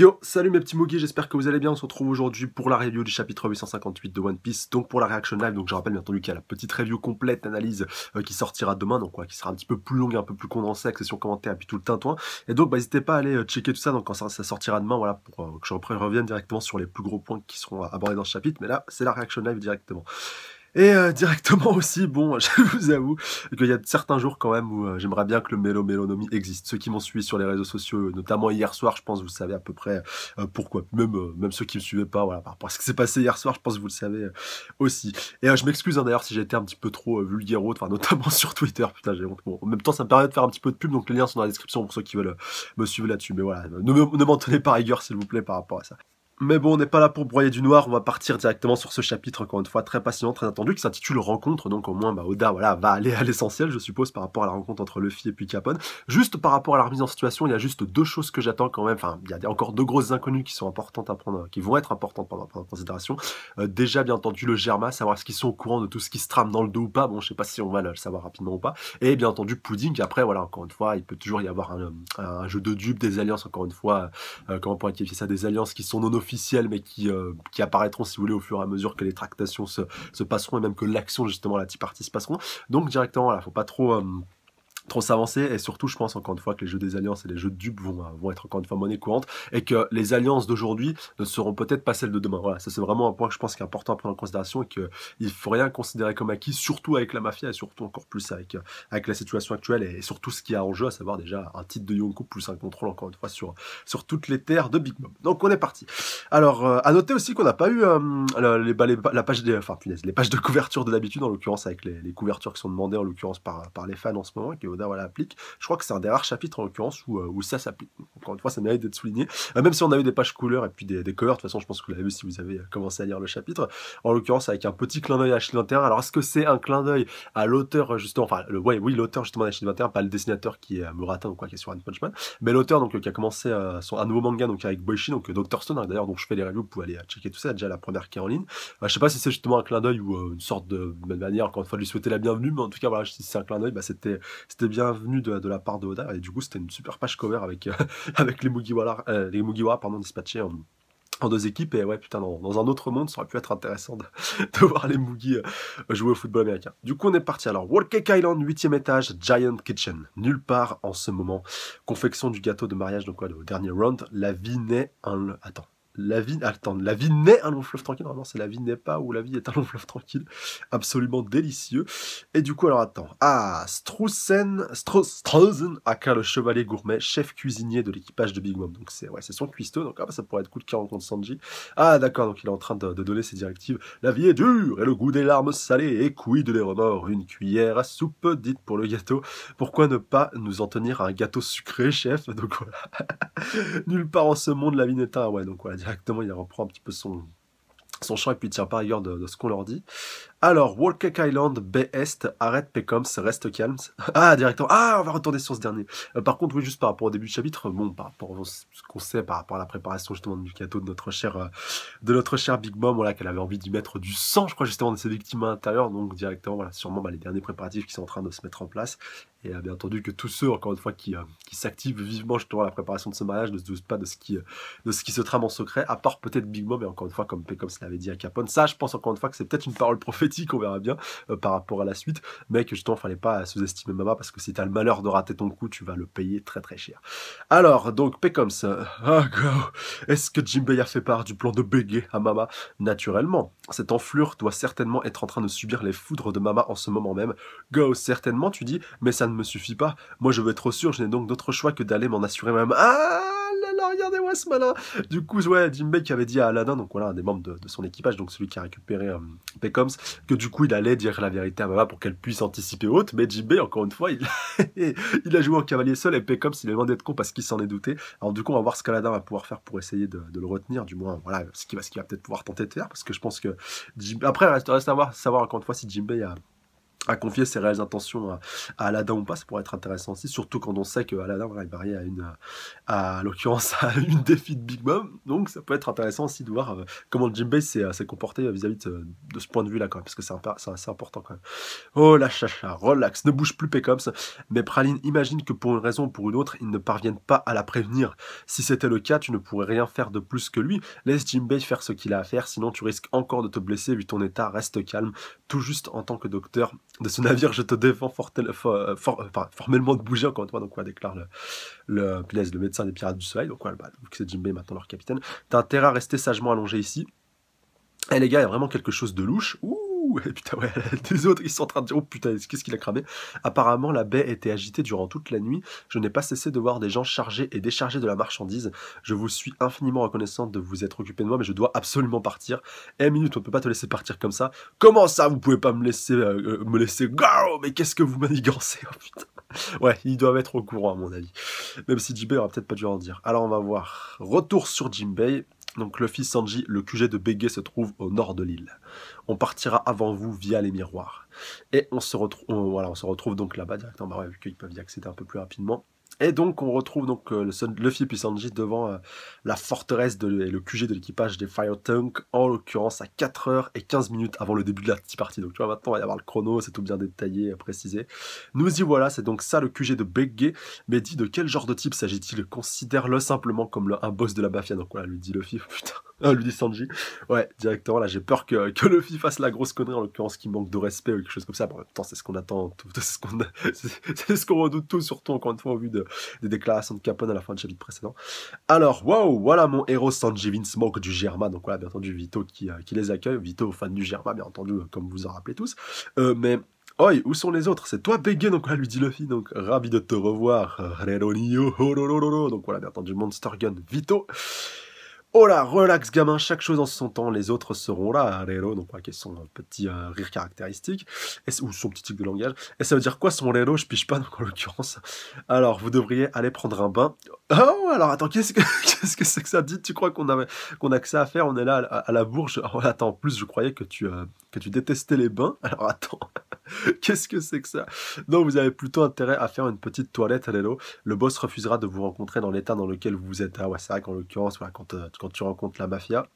Yo, salut mes petits Moogies, j'espère que vous allez bien. On se retrouve aujourd'hui pour la review du chapitre 858 de One Piece, donc pour la reaction live. Donc je rappelle bien entendu qu'il y a la petite review complète, analyse euh, qui sortira demain, donc quoi, qui sera un petit peu plus longue, un peu plus condensée, avec session commentaire et puis tout le tintouin. Et donc bah, n'hésitez pas à aller euh, checker tout ça, donc quand ça, sortira demain, voilà, pour euh, que je revienne directement sur les plus gros points qui seront abordés dans ce chapitre. Mais là, c'est la reaction live directement. Et euh, directement aussi, bon, je vous avoue qu'il y a certains jours quand même où euh, j'aimerais bien que le Mélo Mélonomie existe. Ceux qui m'ont suivi sur les réseaux sociaux, notamment hier soir, je pense que vous savez à peu près euh, pourquoi. Même, ceux qui ne me suivaient pas, voilà, par rapport à ce qui s'est passé hier soir, je pense que vous le savez aussi. Et je m'excuse hein, d'ailleurs si j'ai été un petit peu trop vulgaire notamment sur Twitter, putain, j'ai honte. Bon, en même temps, ça me permet de faire un petit peu de pub, donc les liens sont dans la description pour ceux qui veulent me suivre là-dessus. Mais voilà, ne, ne m'en tenez pas rigueur, s'il vous plaît, par rapport à ça. Mais bon, on n'est pas là pour broyer du noir, on va partir directement sur ce chapitre, encore une fois, très passionnant, très attendu, qui s'intitule Rencontre, donc au moins, bah, Oda, voilà, va aller à l'essentiel, je suppose, par rapport à la rencontre entre Luffy et puis Capone. Juste par rapport à la remise en situation, il y a juste deux choses que j'attends quand même, enfin, il y a encore deux grosses inconnues qui sont importantes à prendre, qui vont être importantes pendant, la considération. Euh, déjà, bien entendu, le Germa, savoir ce qu'ils sont au courant de tout ce qui se trame dans le dos ou pas, bon, je sais pas si on va le savoir rapidement ou pas. Et bien entendu, Pudding, après, voilà, encore une fois, il peut toujours y avoir un, jeu de dupes, des alliances, encore une fois, euh, comment on qualifier ça, des alliances qui sont non officielles, mais qui, euh, qui apparaîtront, si vous voulez, au fur et à mesure que les tractations se, passeront et même que l'action, justement, la Tea Party se passeront. Donc, directement, là, faut pas trop. Euh, trop s'avancer et surtout je pense encore une fois que les jeux des alliances et les jeux de dupes vont, euh, vont être encore une fois monnaie courante et que les alliances d'aujourd'hui ne seront peut-être pas celles de demain. Voilà, ça c'est vraiment un point que je pense qu'il est important à prendre en considération et qu'il ne faut rien considérer comme acquis, surtout avec la mafia et surtout encore plus avec, euh, avec la situation actuelle et surtout ce qu'il y a en jeu, à savoir déjà un titre de Yonko plus un contrôle encore une fois sur, sur toutes les terres de Big Mom. Donc on est parti. Alors euh, à noter aussi qu'on n'a pas eu les, bah, les, la page des, enfin, les pages de couverture de l'habitude en l'occurrence avec les, couvertures qui sont demandées en l'occurrence par, par les fans en ce moment qui voilà applique, Je crois que c'est un des rares chapitres en l'occurrence où, euh, où ça s'applique. Encore une fois, ça mérite d'être souligné. Euh, même si on a eu des pages couleurs et puis des, des de toute façon, je pense que vous l'avez vu si vous avez euh, commencé à lire le chapitre. En l'occurrence, avec un petit clin d'œil à H21. Alors, est-ce que c'est un clin d'œil à l'auteur, justement, enfin, le, ouais, oui, l'auteur justement d'H21, pas le dessinateur qui est Muratin ou quoi, qui est sur un Punchman, mais l'auteur donc qui a commencé son, un nouveau manga donc avec Boichi, donc Dr. Stone, hein, d'ailleurs, dont je fais les reviews, vous pouvez aller checker tout ça, déjà la première qui est en ligne. je sais pas si c'est justement un clin d'œil ou une sorte de, manière, quand une fois, lui souhaiter la bienvenue, mais en tout cas, voilà, si c'est un clin d'œil, bah, c'était Bienvenue de, la part de Oda. Et du coup, c'était une super page cover avec, euh, les Mugiwara, euh, les pardon, dispatchés en, deux équipes. Et ouais, putain, dans, un autre monde, ça aurait pu être intéressant de, voir les Mugi euh, jouer au football américain. Du coup, on est parti. Alors, World Cake Island, huitième étage, Giant Kitchen. Nulle part en ce moment. Confection du gâteau de mariage, donc le dernier round. La vie naît un... Attends, la vie, ah, attends, la vie n'est un long fleuve tranquille. Non, non, c'est la vie n'est pas ou la vie est un long fleuve tranquille. Absolument délicieux. Et du coup, alors attends. Ah, Strussen, Strussen, aka le chevalier gourmet, chef cuisinier de l'équipage de Big Mom. Donc c'est ouais, c'est son cuistot. Donc ah, bah, ça pourrait être cool qu'il rencontre Sanji. Ah, d'accord. Donc il est en train de, donner ses directives. La vie est dure et le goût des larmes salées et de les remords. Une cuillère à soupe dite pour le gâteau. Pourquoi ne pas nous en tenir à un gâteau sucré, chef Donc voilà. Nulle part en ce monde la vie n'est un ouais. Donc voilà Exactement, il reprend un petit peu son, son champ et puis il tient pas ailleurs de, de ce qu'on leur dit. Alors, Cake Island, Bay Est, arrête Pecoms, reste calme. Ah, directement. Ah, on va retourner sur ce dernier. Euh, par contre, oui, juste par rapport au début du chapitre, bon, par rapport à ce qu'on sait, par rapport à la préparation justement du gâteau de notre cher, euh, de notre cher Big Mom, voilà, qu'elle avait envie d'y mettre du sang, je crois, justement, de ses victimes à l'intérieur. Donc, directement, voilà, sûrement bah, les derniers préparatifs qui sont en train de se mettre en place. Et euh, bien entendu que tous ceux, encore une fois, qui, qui s'activent vivement justement à la préparation de ce mariage ne se doutent pas de ce qui, de ce qui se trame en secret, à part peut-être Big Mom, et encore une fois, comme Pecoms l'avait dit à Capone. Ça, je pense encore une fois que c'est peut-être une parole prophétique on verra bien, euh, par rapport à la suite. Mais que justement, fallait pas sous-estimer Mama parce que si as le malheur de rater ton coup, tu vas le payer très très cher. Alors, donc, euh, ah go, est-ce que jim a fait part du plan de béguer à Mama Naturellement. Cette enflure doit certainement être en train de subir les foudres de Mama en ce moment même. Go, certainement, tu dis, mais ça ne me suffit pas. Moi, je veux être sûr, je n'ai donc d'autre choix que d'aller m'en assurer même. Ah regardez-moi ce malin. Du coup, ouais, Jim Bay qui avait dit à Aladdin, donc voilà, un des membres de, son équipage, donc celui qui a récupéré euh, que du coup, il allait dire la vérité à Mama pour qu'elle puisse anticiper haute. Mais Jim Bay, encore une fois, il, a joué en cavalier seul et Peckhams, il est demandé de con parce qu'il s'en est douté. Alors, du coup, on va voir ce qu'Aladdin va pouvoir faire pour essayer de, le retenir, du moins, voilà, ce qu'il va, peut-être pouvoir tenter de faire parce que je pense que après, il reste à savoir encore une fois si Jim Bay a à confier ses réelles intentions à, Aladdin ou pas, ça pourrait être intéressant aussi, surtout quand on sait que Aladdin va à une, à, l'occurrence, à une défi de Big Mom, donc ça peut être intéressant aussi de voir euh, comment Jim s'est, euh, s'est comporté euh, vis-à-vis de, ce point de vue-là, quand parce que c'est, assez important quand même. Oh la chacha, relax, ne bouge plus Pécops, mais Praline imagine que pour une raison ou pour une autre, ils ne parviennent pas à la prévenir. Si c'était le cas, tu ne pourrais rien faire de plus que lui, laisse Bay faire ce qu'il a à faire, sinon tu risques encore de te blesser vu ton état, reste calme, tout juste en tant que docteur, de ce navire, je te défends fort euh, euh, formellement de bouger encore une fois. Donc, quoi, déclare le, le, le médecin des pirates du soleil. Donc, quoi' bah, c'est Jimmy maintenant leur capitaine. T'as intérêt à rester sagement allongé ici. Eh les gars, il y a vraiment quelque chose de louche. Ouh et putain, ouais, des autres, ils sont en train de dire, oh putain, qu'est-ce qu'il a cramé Apparemment, la baie était agitée durant toute la nuit. Je n'ai pas cessé de voir des gens chargés et déchargés de la marchandise. Je vous suis infiniment reconnaissante de vous être occupé de moi, mais je dois absolument partir. Eh, minute, on peut pas te laisser partir comme ça. Comment ça, vous pouvez pas me laisser, euh, euh, me laisser, go Mais qu'est-ce que vous manigancez, oh putain Ouais, ils doivent être au courant, à mon avis. Même si Jimbei aura peut-être pas dû en dire. Alors, on va voir. Retour sur Jimbei. Donc fils Sanji, le QG de Bégué se trouve au nord de l'île. On partira avant vous via les miroirs. Et on se, retrouve, voilà, on se retrouve donc là-bas directement, bah vu qu'ils peuvent y accéder un peu plus rapidement. Et donc, on retrouve donc euh, euh, et le devant la forteresse et le QG de l'équipage des Fire Tank, en l'occurrence à 4h 15 minutes avant le début de la petite partie. Donc, tu vois, maintenant, il va y avoir le chrono, c'est tout bien détaillé, euh, précisé. Nous y voilà, c'est donc ça le QG de Begge. Mais dit de quel genre de type s'agit-il Considère-le simplement comme un boss de la mafia. Donc, voilà, lui dit Luffy, putain Ah, lui dit Sanji. Ouais, directement, là, j'ai peur que, que Luffy fasse la grosse connerie, en l'occurrence, qui manque de respect ou quelque chose comme ça. Bon, en c'est ce qu'on attend, c'est ce qu'on c'est ce qu'on redoute tous, surtout, encore une fois, au vu de, des déclarations de Capone à la fin de chapitre précédent. Alors, waouh, voilà mon héros Sanji Vince manque du Germa. Donc, voilà, bien entendu, Vito qui, euh, qui les accueille. Vito, fan du Germa, bien entendu, euh, comme vous en rappelez tous. Euh, mais. Oi, où sont les autres C'est toi, Begge, donc là, lui dit Luffy, donc ravi de te revoir, Donc voilà, bien entendu, Monster Gun, Vito. Oh là, relax gamin, chaque chose en son temps, les autres seront là, rero, donc ouais, qui est son petit euh, rire caractéristique, ou son petit truc de langage. Et ça veut dire quoi son rero Je pige pas, donc en l'occurrence. Alors, vous devriez aller prendre un bain. Oh, alors attends, qu'est-ce que c'est que, ça dit Tu crois qu'on qu'on a que ça à faire On est là à, la bourge. Oh, attends, en plus, je croyais que tu, euh, que tu détestais les bains. Alors attends. Qu'est-ce que c'est que ça Non, vous avez plutôt intérêt à faire une petite toilette à Le boss refusera de vous rencontrer dans l'état dans lequel vous êtes. à ah ouais, c'est l'occurrence, euh, quand tu rencontres la mafia,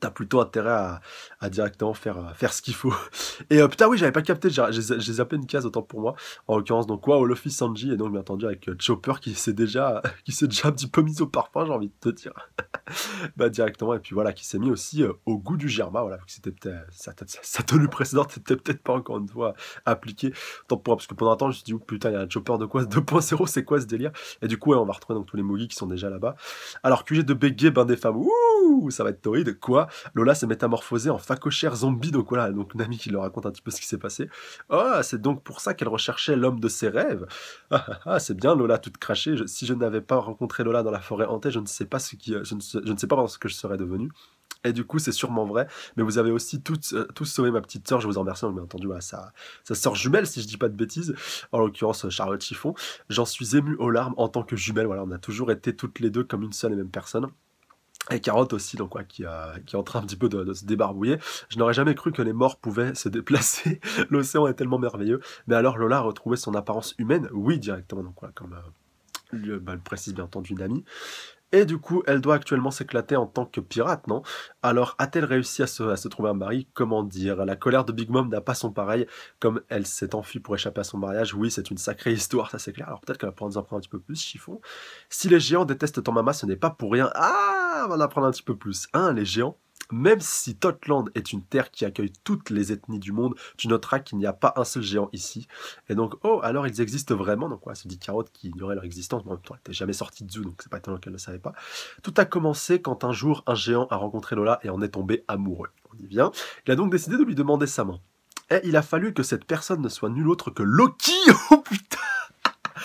t'as plutôt intérêt à, directement faire, euh, faire ce qu'il faut. Et euh, putain oui, j'avais pas capté, j'ai zappé une case, autant pour moi. En l'occurrence, donc quoi, wow, Luffy Sanji, et donc bien entendu avec euh, Chopper qui s'est déjà, déjà un petit peu mis au parfum, j'ai envie de te dire. bah directement, et puis voilà, qui s'est mis aussi au goût du germa, voilà, c'était peut-être, sa, tenue précédente n'était peut-être pas encore une fois appliquée. tant pour moi, parce que pendant un temps, je me suis dit, putain, il y a un Chopper de quoi 2.0, c'est quoi ce délire Et du coup, on va retrouver donc tous les Mogi qui sont déjà là-bas. Alors QG de Begay, ben des femmes, ouh, ça va être torride, quoi Lola s'est métamorphosée en facochère zombie donc voilà, Donc Nami qui leur raconte un petit peu ce qui s'est passé. Ah, c'est donc pour ça qu'elle recherchait l'homme de ses rêves. Ah, ah, ah, c'est bien Lola toute crachée. si je n'avais pas rencontré Lola dans la forêt hantée, je ne sais pas ce qui, euh, je sais pas ce que je serais devenu. Et du coup, c'est sûrement vrai. Mais vous avez aussi toutes, euh, tous sauvé ma petite soeur Je vous en remercie, bien entendu, à ça ça sort jumelle, si je dis pas de bêtises. En l'occurrence, Charlotte Chiffon. J'en suis ému aux larmes en tant que jumelle. Voilà, on a toujours été toutes les deux comme une seule et même personne. Et Carotte aussi, donc, quoi, qui, est en train un petit peu de, se débarbouiller. Je n'aurais jamais cru que les morts pouvaient se déplacer. L'océan est tellement merveilleux. Mais alors Lola a retrouvé son apparence humaine, oui, directement, donc, quoi, comme euh, bah, le, précise bien entendu amie. Et du coup, elle doit actuellement s'éclater en tant que pirate, non Alors, a-t-elle réussi à se, trouver un mari Comment dire La colère de Big Mom n'a pas son pareil. Comme elle s'est enfuie pour échapper à son mariage, oui, c'est une sacrée histoire, ça c'est clair. Alors peut-être qu'elle va pouvoir nous en prendre un petit peu plus, chiffon. Si les géants détestent ton mama, ce n'est pas pour rien. Ah on va en un petit peu plus. Hein, les géants même si Totland est une terre qui accueille toutes les ethnies du monde, tu noteras qu'il n'y a pas un seul géant ici. Et donc, oh, alors ils existent vraiment. Donc, voilà, se dit Carotte qui ignorait leur existence, Bon, en même temps, elle n'était jamais sorti de Zoo, donc c'est pas étonnant qu'elle ne savait pas. Tout a commencé quand un jour, un géant a rencontré Lola et en est tombé amoureux. On y vient. Il a donc décidé de lui demander sa main. Et il a fallu que cette personne ne soit nulle autre que Loki Oh putain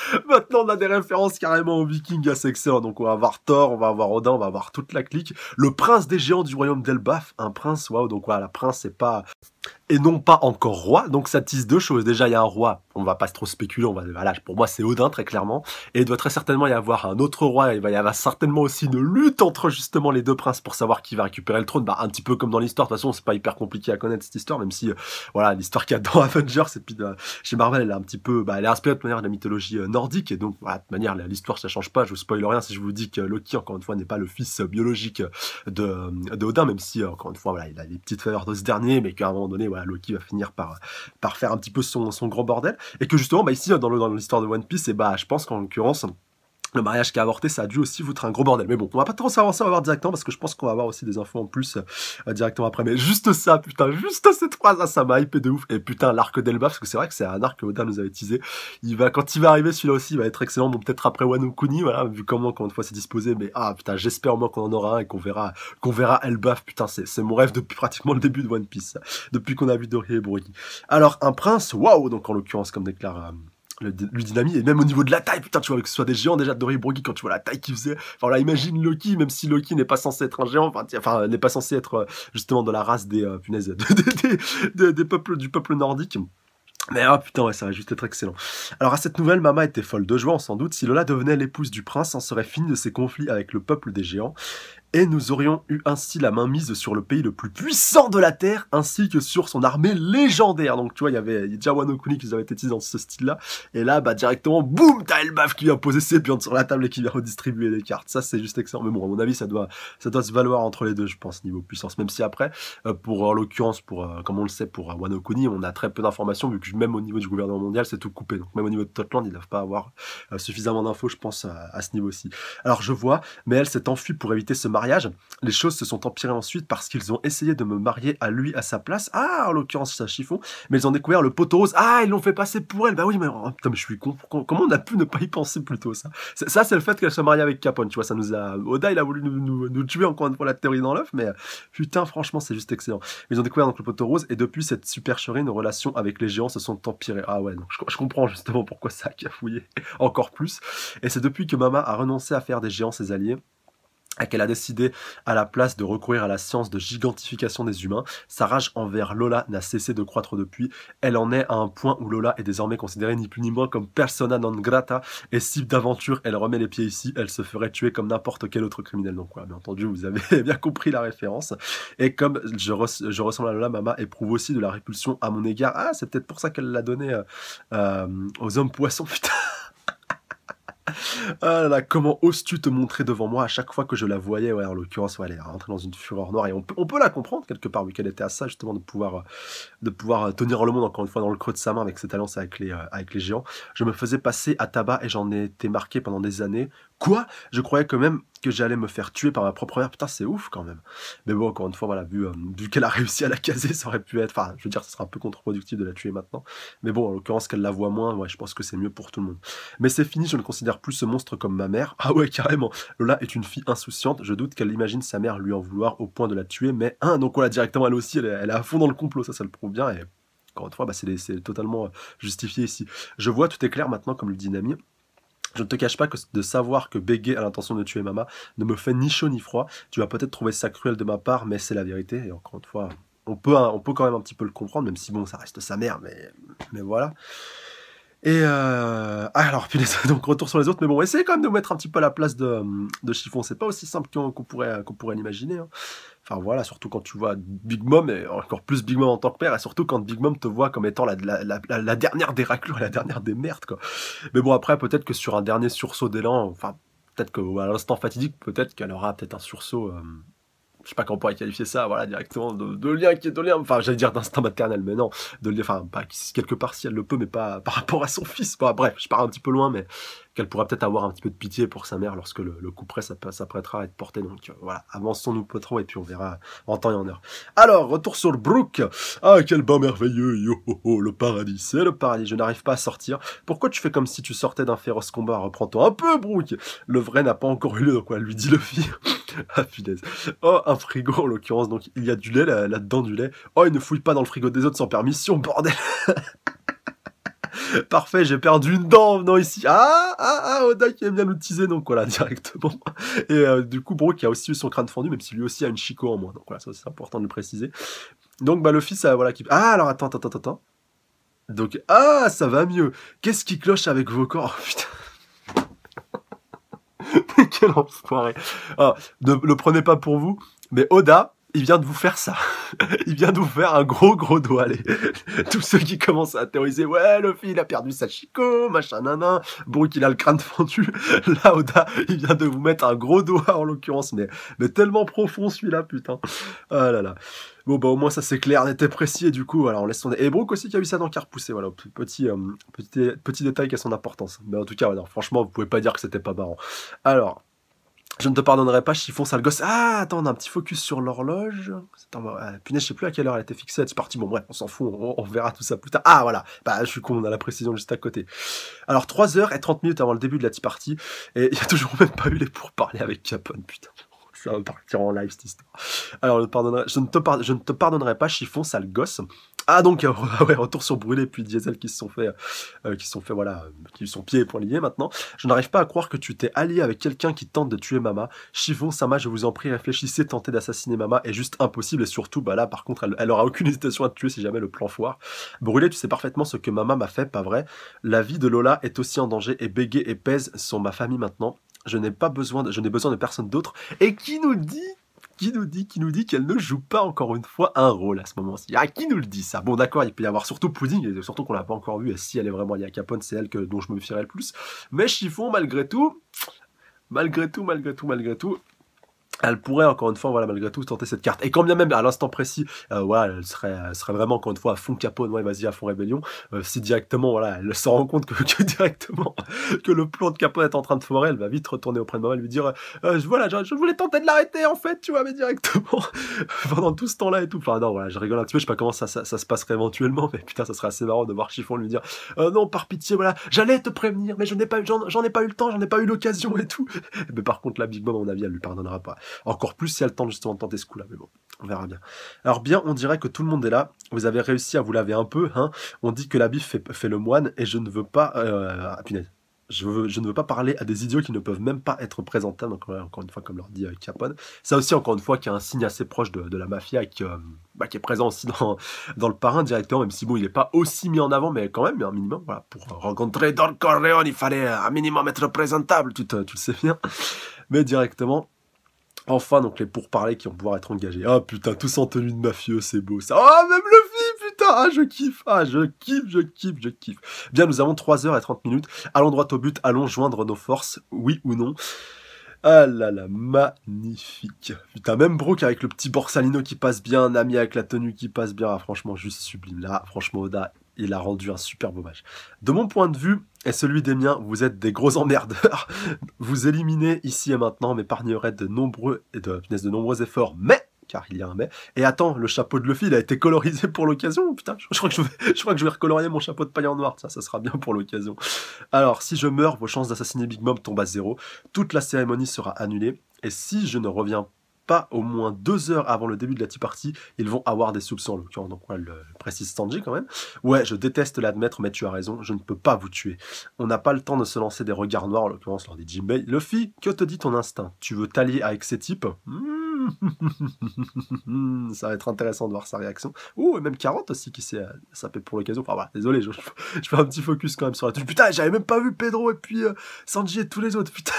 Maintenant, on a des références carrément au Vikings à ah, excellent. Donc, on va avoir Thor, on va avoir Odin, on va avoir toute la clique. Le prince des géants du royaume d'Elbaf, un prince, waouh. Donc, voilà, la prince, c'est pas et non pas encore roi. Donc ça tisse deux choses. Déjà, il y a un roi, on va pas trop spéculer, on va, voilà, pour moi c'est Odin très clairement. Et il doit très certainement y avoir un autre roi, il va y avoir certainement aussi une lutte entre justement les deux princes pour savoir qui va récupérer le trône. Bah, un petit peu comme dans l'histoire, de toute façon c'est pas hyper compliqué à connaître cette histoire, même si euh, voilà l'histoire qu'il y a dans Avengers et puis euh, chez Marvel, elle est un petit peu, bah, elle est inspirée de manière de la mythologie euh, nordique. Et donc, voilà, de manière, l'histoire ça change pas. Je vous spoil rien si je vous dis que Loki, encore une fois, n'est pas le fils biologique de, Odin, même si, encore une fois, voilà, il a des petites faveurs de ce dernier, mais qu'à un moment donné, bah, Loki va finir par, par faire un petit peu son, son gros bordel. Et que justement, bah, ici, dans l'histoire de One Piece, et bah, je pense qu'en l'occurrence, le mariage qui a avorté, ça a dû aussi foutre un gros bordel. Mais bon, on va pas trop s'avancer, on va voir directement parce que je pense qu'on va avoir aussi des infos en plus euh, directement après. Mais juste ça, putain, juste ces trois là, ça m'a hypé de ouf. Et putain, l'arc d'Elbaf, parce que c'est vrai que c'est un arc que Oda nous avait teasé. Il va, quand il va arriver, celui-là aussi, il va être excellent. Bon, peut-être après Wano Kuni, voilà, vu comment, comment une fois c'est disposé. Mais ah, putain, j'espère au moins qu'on en aura un et qu'on verra, qu'on verra Elbaf. Putain, c'est, mon rêve depuis pratiquement le début de One Piece, depuis qu'on a vu Doré et Alors, un prince, waouh, donc en l'occurrence, comme déclare, euh, le, et même au niveau de la taille putain tu vois que ce soit des géants déjà Dory Brogui, quand tu vois la taille qu'il faisait enfin là imagine Loki même si Loki n'est pas censé être un géant enfin, n'est pas censé être euh, justement de la race des euh, punaises des, des, des, peuples du peuple nordique mais ah putain, ouais, ça va juste être excellent. Alors à cette nouvelle, Mama était folle de joie, sans doute. Si Lola devenait l'épouse du prince, en serait fini de ses conflits avec le peuple des géants et nous aurions eu ainsi la main mise sur le pays le plus puissant de la Terre, ainsi que sur son armée légendaire. Donc tu vois, il y avait déjà Wano Kuni qui avait été dans ce style-là, et là, bah directement, boum, t'as Elbaf qui vient poser ses pions sur la table et qui vient redistribuer les cartes. Ça, c'est juste excellent. Mais bon, à mon avis, ça doit, ça doit se valoir entre les deux, je pense, niveau puissance. Même si après, euh, pour l'occurrence, pour euh, comme on le sait, pour euh, Wano Kuni, on a très peu d'informations, vu que même au niveau du gouvernement mondial, c'est tout coupé. Donc même au niveau de Totland, ils ne doivent pas avoir suffisamment d'infos, je pense, à, ce niveau-ci. Alors je vois, mais elle s'est enfuie pour éviter ce les choses se sont empirées ensuite parce qu'ils ont essayé de me marier à lui à sa place. Ah, en l'occurrence, c'est un chiffon. Mais ils ont découvert le poteau rose. Ah, ils l'ont fait passer pour elle. Bah oui, mais oh, je suis con. Comment on a pu ne pas y penser plutôt ça Ça, c'est le fait qu'elle soit mariée avec Capone. Tu vois, ça nous a. Oda, il a voulu nous, tuer encore une fois la théorie dans l'œuf. Mais euh, putain, franchement, c'est juste excellent. Ils ont découvert donc le poteau rose. Et depuis cette supercherie, nos relations avec les géants se sont empirées. Ah ouais, je, je comprends justement pourquoi ça a cafouillé encore plus. Et c'est depuis que Mama a renoncé à faire des géants ses alliés qu'elle a décidé à la place de recourir à la science de gigantification des humains. Sa rage envers Lola n'a cessé de croître depuis. Elle en est à un point où Lola est désormais considérée ni plus ni moins comme persona non grata. Et si d'aventure elle remet les pieds ici, elle se ferait tuer comme n'importe quel autre criminel. Donc quoi, bien entendu, vous avez bien compris la référence. Et comme je, je ressemble à Lola, Mama éprouve aussi de la répulsion à mon égard. Ah, c'est peut-être pour ça qu'elle l'a donné euh, euh aux hommes poissons, putain ah comment oses-tu te montrer devant moi à chaque fois que je la voyais En l'occurrence, elle est rentrée dans une fureur noire et on peut, la comprendre quelque part, oui, qu'elle était à ça justement de pouvoir, euh, de pouvoir euh, tenir le monde encore une fois dans le creux de sa main avec cette alliance avec les, euh, avec les géants. Je me faisais passer à tabac et j'en ai été marqué pendant des années. Quoi Je croyais quand même que j'allais me faire tuer par ma propre mère. Putain, c'est ouf quand même. Mais bon, encore une fois, voilà, vu, euh, qu'elle a réussi à la caser, ça aurait pu être. Enfin, je veux dire, ce sera un peu contre-productif de la tuer maintenant. Mais bon, en l'occurrence, qu'elle la voit moins, ouais, je pense que c'est mieux pour tout le monde. Mais c'est fini, je ne considère plus ce monstre comme ma mère. Ah ouais, carrément. Lola est une fille insouciante. Je doute qu'elle imagine sa mère lui en vouloir au point de la tuer. Mais, un, hein, donc voilà, directement, elle aussi, elle est, à fond dans le complot. Ça, ça le prouve bien. Et encore une fois, bah, c'est totalement euh, justifié ici. Je vois, tout est clair maintenant, comme le dit je ne te cache pas que de savoir que Bégué a l'intention de tuer Mama ne me fait ni chaud ni froid. Tu vas peut-être trouver ça cruel de ma part, mais c'est la vérité. Et encore une fois, on peut, on peut quand même un petit peu le comprendre, même si bon, ça reste sa mère, mais, mais voilà. Et euh, ah, alors, donc retour sur les autres, mais bon, essayez quand même de mettre un petit peu à la place de, euh, de Chiffon. C'est pas aussi simple qu'on pourrait, qu'on pourrait l'imaginer. Hein. Enfin voilà, surtout quand tu vois Big Mom, et encore plus Big Mom en tant que père, et surtout quand Big Mom te voit comme étant la, la, dernière des raclures, la dernière des merdes, quoi. Mais bon, après, peut-être que sur un dernier sursaut d'élan, enfin, peut-être que qu'à l'instant fatidique, peut-être qu'elle aura peut-être un sursaut. Euh, je sais pas comment pourrait qualifier ça, voilà, directement de, lien qui est de lien, enfin, j'allais dire d'instinct maternel, mais non, de lien, enfin, pas, quelque part si elle le peut, mais pas par rapport à son fils. bref, je pars un petit peu loin, mais qu'elle pourra peut-être avoir un petit peu de pitié pour sa mère lorsque le, le coup près s'apprêtera à être porté. Donc euh, voilà, avançons-nous pas trop et puis on verra en temps et en heure. Alors, retour sur Brooke Ah, quel bain merveilleux, yo, le paradis, c'est le paradis, je n'arrive pas à sortir. Pourquoi tu fais comme si tu sortais d'un féroce combat Reprends-toi un peu, Brooke Le vrai n'a pas encore eu lieu, donc quoi, lui dit le fils. ah, punaise. Oh, un frigo en l'occurrence, donc il y a du lait là-dedans, du lait. Oh, il ne fouille pas dans le frigo des autres sans permission, bordel Parfait, j'ai perdu une dent en venant ici. Ah, ah, ah, Oda qui aime bien l'utiliser, donc voilà, directement. Et euh, du coup, bro, qui a aussi eu son crâne fendu, même si lui aussi a une chico en moins. Donc voilà, ça c'est important de le préciser. Donc bah, le fils, euh, voilà, qui... Ah, alors attends, attends, attends, attends. Donc, ah, ça va mieux. Qu'est-ce qui cloche avec vos corps oh, Putain. Quel enfoiré. Alors, ah, ne le prenez pas pour vous, mais Oda, il vient de vous faire ça. il vient de vous faire un gros gros doigt. allez, Tous ceux qui commencent à théoriser, ouais, Luffy, il a perdu sa chico, machin, nanan. Brook, il a le crâne fendu. Là, Oda, il vient de vous mettre un gros doigt, en l'occurrence, mais, mais tellement profond, celui-là, putain. oh là là. Bon, bah, au moins, ça c'est clair, était précis, et du coup, voilà, on laisse son... Et Brooke, aussi qui a eu ça dans car poussé, voilà, petit, euh, petit, petit détail qui a son importance. Mais en tout cas, alors franchement, vous pouvez pas dire que c'était pas marrant. Alors, je ne te pardonnerai pas, chiffon, sale gosse. Ah, attends, on a un petit focus sur l'horloge. Euh, punaise, je sais plus à quelle heure elle était fixée. C'est parti, bon, bref, on s'en fout, on, verra tout ça plus tard. Ah, voilà, bah, je suis con, on a la précision juste à côté. Alors, 3h et 30 minutes avant le début de la tea party, et il n'y a toujours même pas eu les pourparlers avec Capone, putain ça va partir en live cette histoire. Alors, je ne, te pardonnerai pas, chiffon, sale gosse. Ah donc ah retour sur Brûlé puis Diesel qui se sont fait euh, qui sont fait voilà qui sont pieds et poings liés maintenant. Je n'arrive pas à croire que tu t'es allié avec quelqu'un qui tente de tuer Mama. Chivon, Sama, je vous en prie, réfléchissez, tenter d'assassiner Mama est juste impossible et surtout bah là par contre elle, n'aura aura aucune hésitation à te tuer si jamais le plan foire. Brûlé, tu sais parfaitement ce que Mama m'a fait, pas vrai La vie de Lola est aussi en danger et Bégué et Pèse sont ma famille maintenant. Je n'ai pas besoin de, je n'ai besoin de personne d'autre. Et qui nous dit qui nous dit Qui nous dit qu'elle ne joue pas encore une fois un rôle à ce moment-ci Ah, qui nous le dit ça Bon, d'accord, il peut y avoir surtout Pudding, surtout qu'on l'a pas encore vu, si elle est vraiment liée à Capone, c'est elle que, dont je me fierai le plus. Mais Chiffon, malgré tout, malgré tout, malgré tout, malgré tout, elle pourrait encore une fois, voilà, malgré tout, tenter cette carte. Et quand bien même, à l'instant précis, euh, voilà, elle serait, serait vraiment encore une fois à fond Capone, ouais, vas-y, à fond rébellion. Euh, si directement, voilà, elle se rend compte que, directement que le plan de Capone est en train de foirer, elle va vite retourner auprès de moi et lui dire, euh, je, voilà, je, voulais tenter de l'arrêter en fait, tu vois, mais directement pendant tout ce temps-là et tout. Enfin non, voilà, je rigole un petit peu, je sais pas comment ça, ça, se passerait éventuellement, mais putain, ça serait assez marrant de voir Chiffon lui dire, non, par pitié, voilà, j'allais te prévenir, mais je n'ai pas, j'en ai pas eu le temps, j'en ai pas eu l'occasion et tout. Mais par contre, la Big Mom, mon avis, elle lui pardonnera pas. Encore plus si elle tente justement de tenter ce coup-là, mais bon. On verra bien. Alors bien, on dirait que tout le monde est là. Vous avez réussi à vous laver un peu. Hein. On dit que la bif fait, le moine et je ne veux pas... Euh, ah, Je, veux, je, ne veux pas parler à des idiots qui ne peuvent même pas être présentables, euh, encore une fois, comme leur dit euh, Capone. Ça aussi, encore une fois, qui a un signe assez proche de, la mafia, qui, euh, bah, qui, est présent aussi dans, dans le parrain directement, même si bon, il n'est pas aussi mis en avant, mais quand même, un minimum, voilà, pour rencontrer Don Corleone, il fallait un minimum être présentable, tu, tu le sais bien. Mais directement, Enfin, donc les pourparlers qui vont pouvoir être engagés. Ah putain, tous en tenue de mafieux, c'est beau ça. Ah, même le film, putain, ah, je kiffe, ah, je kiffe, je kiffe, je kiffe. Bien, nous avons 3h30 minutes. Allons droit au but, allons joindre nos forces, oui ou non. Ah là là, magnifique. Putain, même Brooke avec le petit Borsalino qui passe bien, Nami avec la tenue qui passe bien. Ah, franchement, juste sublime. Là, franchement, Oda, il a rendu un superbe hommage. De mon point de vue, et celui des miens, vous êtes des gros emmerdeurs. Vous éliminez ici et maintenant m'épargnerait de nombreux et de, de nombreux efforts, mais car il y a un mais. Et attends, le chapeau de Luffy, a été colorisé pour l'occasion. Putain, je, crois que je, vais, recolorier mon chapeau de paille en noir. Ça, ça sera bien pour l'occasion. Alors, si je meurs, vos chances d'assassiner Big Mom tombent à zéro. Toute la cérémonie sera annulée. Et si je ne reviens au moins deux heures avant le début de la Tea Party, ils vont avoir des soupçons, en l'occurrence, donc quoi le précise Sanji quand même. Ouais, je déteste l'admettre, mais tu as raison, je ne peux pas vous tuer. On n'a pas le temps de se lancer des regards noirs, l'occurrence lors des Jinbei. Luffy, que te dit ton instinct Tu veux t'allier avec ces types hmm. Ça va être intéressant de voir sa réaction. ou et même 40 aussi qui s'est euh, sapé pour l'occasion. Enfin bah, désolé, je, fais un petit focus quand même sur la touche. Putain, j'avais même pas vu Pedro et puis euh, Sanji et tous les autres, putain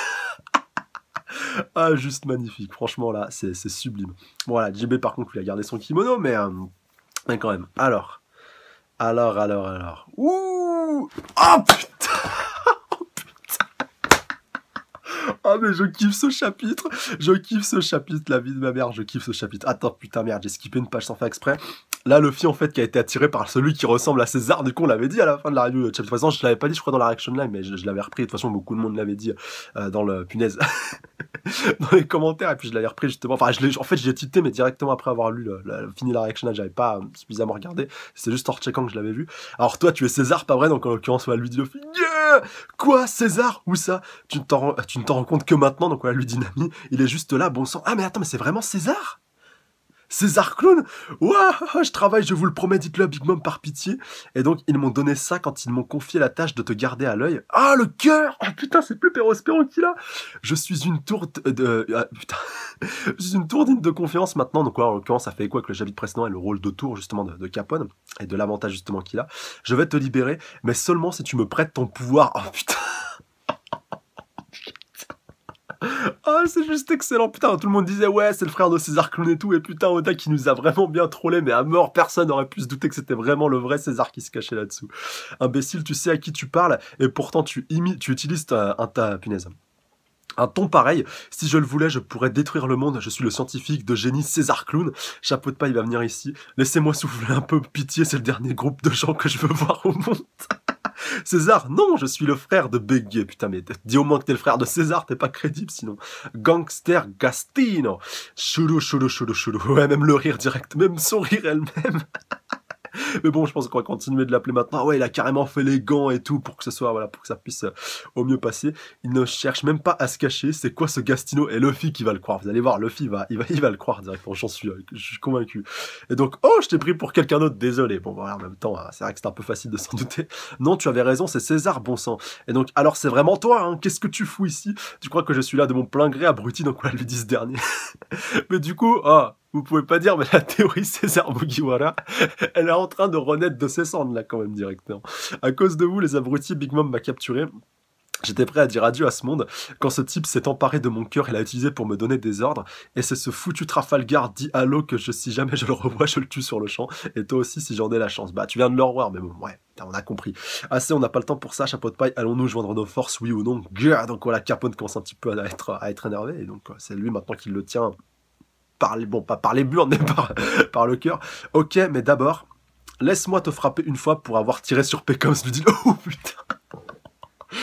ah, juste magnifique. Franchement, là, c'est sublime. Bon, voilà, JB, par contre, il a gardé son kimono, mais, euh, mais quand même. Alors, alors, alors, alors. Ouh Oh putain Oh putain Oh mais je kiffe ce chapitre Je kiffe ce chapitre, la vie de ma mère, je kiffe ce chapitre. Attends, putain, merde, j'ai skippé une page sans faire exprès. Là, Luffy, en fait, qui a été attiré par celui qui ressemble à César, du coup, on l'avait dit à la fin de la review. De toute façon, je l'avais pas dit, je crois, dans la reaction live, mais je, l'avais repris. De toute façon, beaucoup de monde l'avait dit euh, dans le punaise, dans les commentaires, et puis je l'avais repris justement. Enfin, en fait, j'ai tweeté, mais directement après avoir lu, fini la reaction live, j'avais pas suffisamment regardé. C'est juste en checkant que je l'avais vu. Alors, toi, tu es César, pas vrai, donc en l'occurrence, on lui dit Luffy, Quoi, César Où ça Tu ne t'en rends compte que maintenant, donc on lui dit il est juste là, bon sang. Ah, mais attends, mais c'est vraiment César César Clown waouh, je travaille, je vous le promets, dites-le Big Mom par pitié. Et donc, ils m'ont donné ça quand ils m'ont confié la tâche de te garder à l'œil. Ah, le cœur Oh putain, c'est plus pérospérant qu'il a Je suis une tour... de... Euh, ah, putain. je suis une tour tourdine de confiance maintenant. Donc, ouais, en l'occurrence, ça fait quoi avec le j'habite précédent et le rôle de tour, justement, de Capone et de l'avantage, justement, qu'il a. Je vais te libérer, mais seulement si tu me prêtes ton pouvoir. Oh putain ah, oh, c'est juste excellent. Putain, tout le monde disait ouais, c'est le frère de César Clown et tout. Et putain, Oda qui nous a vraiment bien trollé, mais à mort, personne n'aurait pu se douter que c'était vraiment le vrai César qui se cachait là-dessous. Imbécile, tu sais à qui tu parles et pourtant tu, imites, tu utilises un ta punaise. Un ton pareil, si je le voulais, je pourrais détruire le monde, je suis le scientifique de génie César Clown, chapeau de paille va venir ici, laissez-moi souffler un peu, pitié, c'est le dernier groupe de gens que je veux voir au monde. César, non, je suis le frère de Beguet. Putain, mais dis au moins que t'es le frère de César, t'es pas crédible sinon. Gangster Gastino. Choulou, choulou, choulou, choulou. Ouais, même le rire direct, même son rire elle-même. Mais bon, je pense qu'on va continuer de l'appeler maintenant. Ouais, il a carrément fait les gants et tout pour que ce soit, voilà, pour que ça puisse euh, au mieux passer. Il ne cherche même pas à se cacher. C'est quoi ce Gastino et Luffy qui va le croire Vous allez voir, Luffy va, il va, il va le croire directement. J'en euh, suis, convaincu. Et donc, oh, je t'ai pris pour quelqu'un d'autre. Désolé. Bon, voilà, en même temps, hein, c'est vrai que c'est un peu facile de s'en douter. Non, tu avais raison, c'est César, bon sang. Et donc, alors c'est vraiment toi. Hein? Qu'est-ce que tu fous ici Tu crois que je suis là de mon plein gré, abruti Donc voilà, lui dit ce dernier. Mais du coup, ah, vous pouvez pas dire, mais la théorie César Mugiwara, elle est en train de renaître de ses cendres, là, quand même, directement. À cause de vous, les abrutis, Big Mom m'a capturé. J'étais prêt à dire adieu à ce monde quand ce type s'est emparé de mon cœur et l'a utilisé pour me donner des ordres. Et c'est ce foutu Trafalgar dit allô que je, si jamais je le revois, je le tue sur le champ. Et toi aussi, si j'en ai la chance. Bah, tu viens de le revoir, mais bon, ouais, on a compris. Assez, on n'a pas le temps pour ça, chapeau de paille. Allons-nous joindre nos forces, oui ou non Donc voilà, Capone commence un petit peu à être, à être énervé. Et donc, euh, c'est lui maintenant qui le tient bon, pas par les burnes, mais par, par le cœur. Ok, mais d'abord, laisse-moi te frapper une fois pour avoir tiré sur Pécoms. Je me dis, oh putain.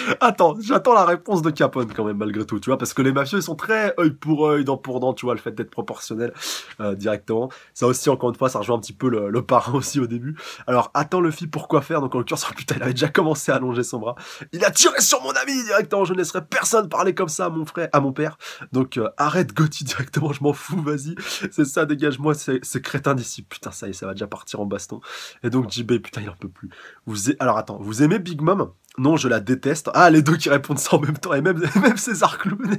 Attends, j'attends la réponse de Capone quand même malgré tout, tu vois, parce que les mafieux ils sont très œil pour œil, dent pour dent, tu vois, le fait d'être proportionnel euh, directement. Ça aussi, encore une fois, ça rejoint un petit peu le, le parrain aussi au début. Alors, attends Luffy, pourquoi faire Donc en l'occurrence, oh, putain, il avait déjà commencé à allonger son bras. Il a tiré sur mon ami directement. Je ne laisserai personne parler comme ça à mon frère, à mon père. Donc euh, arrête Gotti directement, je m'en fous, vas-y. C'est ça, dégage-moi, c'est crétin d'ici. Putain, ça y ça va déjà partir en baston. Et donc JB, putain, il en peut plus. Vous, alors attends, vous aimez Big Mom non, je la déteste. Ah, les deux qui répondent ça en même temps, et même, même César Clown.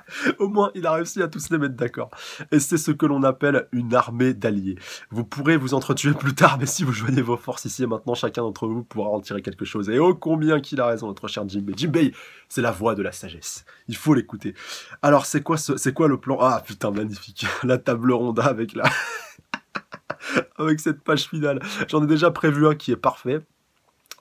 Au moins, il a réussi à tous les mettre d'accord. Et c'est ce que l'on appelle une armée d'alliés. Vous pourrez vous entretuer plus tard, mais si vous joignez vos forces ici et maintenant, chacun d'entre vous pourra en tirer quelque chose. Et oh combien qu'il a raison, notre cher Jim Jimbei, c'est la voix de la sagesse. Il faut l'écouter. Alors, c'est quoi, c'est quoi le plan Ah putain, magnifique. La table ronde avec la... avec cette page finale. J'en ai déjà prévu un qui est parfait.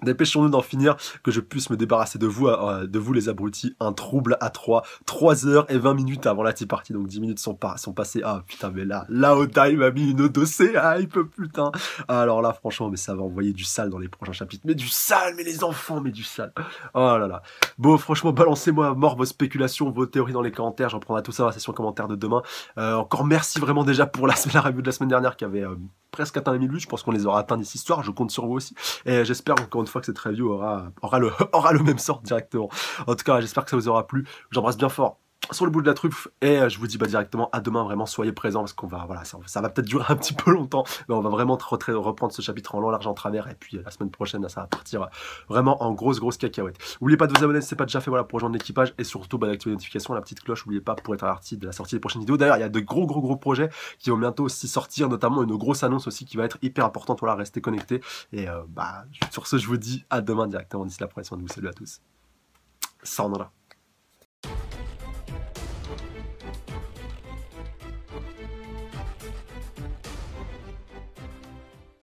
Dépêchons-nous d'en finir, que je puisse me débarrasser de vous, euh, de vous les abrutis. Un trouble à 3, 3 heures et 20 minutes avant la tea party, donc 10 minutes sont, passées. Ah putain, mais là, là, il m'a mis une dossée, ah, il peut putain. Alors là, franchement, mais ça va envoyer du sale dans les prochains chapitres. Mais du sale, mais les enfants, mais du sale. Oh là là. Bon, franchement, balancez-moi à mort vos spéculations, vos théories dans les commentaires. J'en prendrai tout ça dans la session commentaire de demain. Euh, encore merci vraiment déjà pour la, la de la semaine dernière qui avait... Euh, presque atteint les 1000 vues. Je pense qu'on les aura atteints d'ici ce soir. Je compte sur vous aussi. Et j'espère encore une fois que cette review aura, aura, le, aura le même sort directement. En tout cas, j'espère que ça vous aura plu. J'embrasse bien fort sur le bout de la truffe et euh, je vous dis bah, directement à demain vraiment soyez présents parce qu'on va voilà ça, va peut-être durer un petit peu longtemps mais on va vraiment reprendre ce chapitre en long large en travers et puis euh, la semaine prochaine ça va partir euh, vraiment en grosse grosse cacahuète n'oubliez pas de vous abonner si c'est pas déjà fait voilà pour rejoindre l'équipage et surtout bah, d'activer les notifications la petite cloche n'oubliez pas pour être alerté de la sortie des prochaines vidéos d'ailleurs il y a de gros gros gros projets qui vont bientôt aussi sortir notamment une grosse annonce aussi qui va être hyper importante voilà restez connectés et bah sur ce je vous dis à demain directement d'ici la prochaine vous salut à tous ça